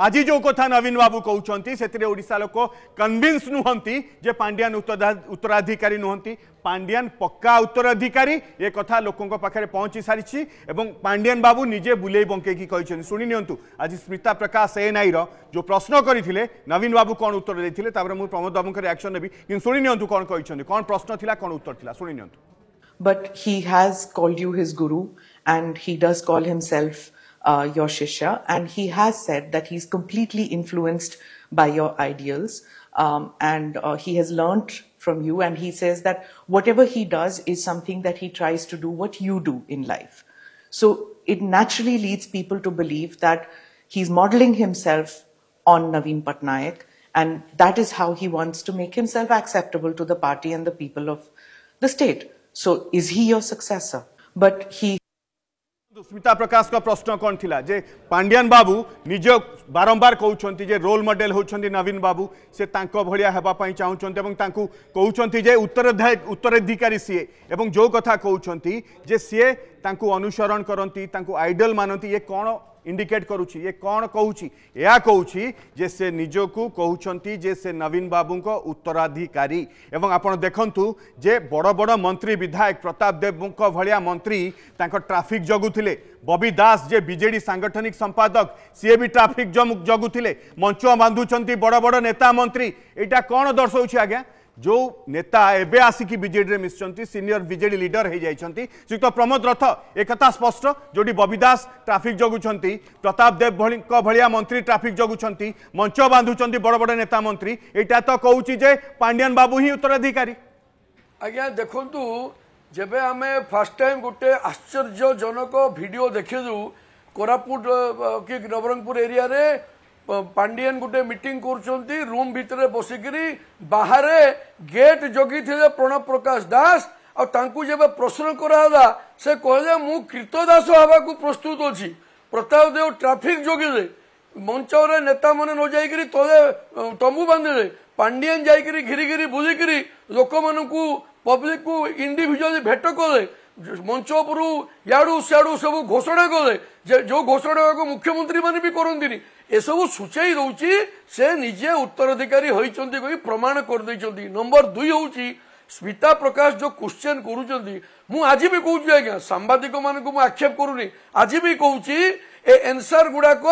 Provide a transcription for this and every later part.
आज जो कथा नवीन बाबू कहते से ओडा लोक कनभीन्स नुहति जे पांड्यान उत्तराधिकारी नुहति पांड्यान पक्का उत्तराधिकारी ये कथा लोकों पाखे पहुंची सारी पांड्यान बाबू निजे बुले बंकेकी शुणी निंतु आज स्मिता प्रकाश एन आई रो प्रश्न करते नवीन बाबू कौन उत्तर देते मुझे प्रमोद बाबू रियाक्शन नेबी कि शुणी निंतु कौन कहते कौन प्रश्न थी कौन उत्तर थी शुणी निंतु but he has called you his guru and he does call himself uh, your and he has said that he's completely influenced by your ideals, um, and uh, he has learnt from you, and he says that whatever he does is something that he tries to do what you do in life. So it naturally leads people to believe that he's modeling himself on Naveen Patnaik, and that is how he wants to make himself acceptable to the party and the people of the state. So is he your successor? But he Susmita Prakash প্রশ্ন কন লা যে পাণ্ডিয়ান বাবু নিজ বারম্বার কৌন যে role model হচ্ছেন নবীন বাবু সে তাঁক ভিয়া হওয়া চাহুন এবং তাঁকু কৌন যে উত্তরাধিক উত্তরাধিকারী সি এবং যে কথা কৌন যে সি তা অনুসরণ করতে তা আইডল মানতে ইয়ে কোণ ইন্ডিকেট করুছি এ কণ কৌছি এয়া কৌছি যে সে নিজকু কুচি যে সে নবীন বাবুঙ্ উত্তরাধিকারী এবং আপনার দেখন্তু যে বড় বড় মন্ত্রী বিধায়ক প্রতাপ দেবঙ্ ভিয়া মন্ত্রী তাঁর ট্রাফিক জগুলে ববি দাস যে বিজেডি সাংগঠনিক সম্পাদক সিএ বি ট্রাফিক জগুলে মঞ্চ বাঁধুচ্ছেন বড় বড় নেতা মন্ত্রী এটা কণ দর্শাউছি আজ্ঞা जो नेता एवं आसिकी विजेडी मिशंट सिनियर विजेडी लिडर हो जाती श्रीयुक्त प्रमोद रथ एक स्पष्ट जोटी बबी दास ट्राफिक जगुं प्रताप देव भाया मंत्री ट्राफिक जगुं मंच बांधुंट बड़ बड़ नेता मंत्री यहाँ तो कौच जे पांडियान बाबू ही उत्तराधिकारी ଆଜ୍ଞା ଦେଖନ୍ତୁ ଯେବେ ଆମେ ଫାର୍ଷ୍ଟ ଟାଇମ୍ ଗୋଟେ ଆଶ୍ଚର୍ଯ୍ୟଜନକ ଭିଡ଼ିଓ ଦେଖିଲୁ କୋରାପୁଟ କି ନବରଙ୍ଗପୁର ଏରିଆରେ ପାଣ୍ଡିଆନ ଗୋଟେ ମିଟିଂ କରୁଛନ୍ତି ରୁମ୍ ଭିତରେ ବସିକିରି ବାହାରେ ଗେଟ୍ ଜଗିଥିଲେ ପ୍ରଣବ ପ୍ରକାଶ ଦାସ ଆଉ ତାଙ୍କୁ ଯେବେ ପ୍ରଶ୍ନ କରାହେଲା ସେ କହିଲେ ମୁଁ କ୍ରୀତଦାସ ହେବାକୁ ପ୍ରସ୍ତୁତ ଅଛି ପ୍ରତାପ ଦେବ ଟ୍ରାଫିକ୍ ଯୋଗିଲେ ମଞ୍ଚରେ ନେତାମାନେ ନ ଯାଇକିରି ତଳେ ତମ୍ବୁ ବାନ୍ଧିଲେ ପାଣ୍ଡିଆନ ଯାଇକିରି ଘିରିଘିରି ବୁଲିକିରି ଲୋକମାନଙ୍କୁ ପବ୍ଲିକକୁ ଇଣ୍ଡିଭିଜୁଆଲି ଭେଟ କଲେ ମଞ୍ଚ ଉପରୁ ୟାଡ଼ୁ ସିଆଡ଼ୁ ସବୁ ଘୋଷଣା କଲେ ଯେ ଯେଉଁ ଘୋଷଣାକୁ ମୁଖ୍ୟମନ୍ତ୍ରୀମାନେ ବି କରନ୍ତିନି ଏସବୁ ସୂଚାଇ ଦେଉଛି ସେ ନିଜେ ଉତ୍ତରାଧିକାରୀ ହୋଇଛନ୍ତି କହି ପ୍ରମାଣ କରିଦେଇଛନ୍ତି ନମ୍ବର ଦୁଇ ହେଉଛି ସ୍ମିତା ପ୍ରକାଶ ଯେଉଁ କ୍ୱେଶ୍ଚେନ୍ କରୁଛନ୍ତି ମୁଁ ଆଜି ବି କହୁଛି ଆଜ୍ଞା ସାମ୍ବାଦିକମାନଙ୍କୁ ମୁଁ ଆକ୍ଷେପ କରୁନି ଆଜି ବି କହୁଛି ଏ ଏନ୍ସାର ଗୁଡ଼ାକ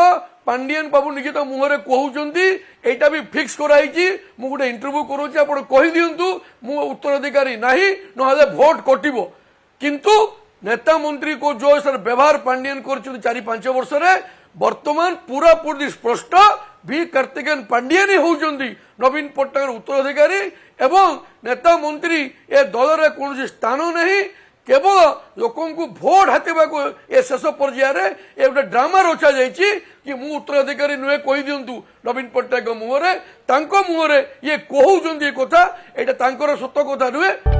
ପାଣ୍ଡିଆନ ବାବୁ ନିଜେ ତା ମୁହଁରେ କହୁଛନ୍ତି ଏଇଟା ବି ଫିକ୍ସ କରାହେଇଛି ମୁଁ ଗୋଟେ ଇଣ୍ଟରଭ୍ୟୁ କରୁଛି ଆପଣ କହିଦିଅନ୍ତୁ ମୁଁ ଉତ୍ତରାଧିକାରୀ ନାହିଁ ନହେଲେ ଭୋଟ କଟିବ किंतु नेता मंत्री को जो व्यवहार पांडियन कर तो चार पांच वर्ष बर्तमान पूरा पूरी स्पष्ट भि कार्तिकेन पांडियान ही हूं नवीन पट्टनायक उत्तराधिकारी एवं नेता मंत्री ए दल कौन स्थान नहीं केवल लोक भोट हाथ को शेष पर्यायर ए गोटे ड्रामा रचा जा उत्तराधिकारी नुहे कही दिंतु नवीन पट्टनायक मुहर मुहर ये कहते कथा यहाँ सत कथा नुहे